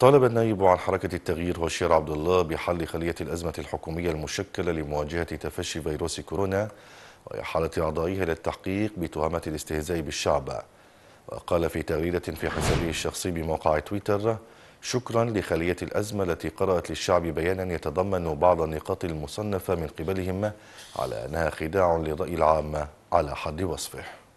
طالب النائب عن حركة التغيير هوشير عبد الله بحل خلية الأزمة الحكومية المشكلة لمواجهة تفشي فيروس كورونا وإحالة أعضائها للتحقيق بتهمة الاستهزاء بالشعب وقال في تغريدة في حسابه الشخصي بموقع تويتر شكرا لخلية الأزمة التي قرأت للشعب بيانا يتضمن بعض النقاط المصنفة من قبلهم على أنها خداع للرأي العام على حد وصفه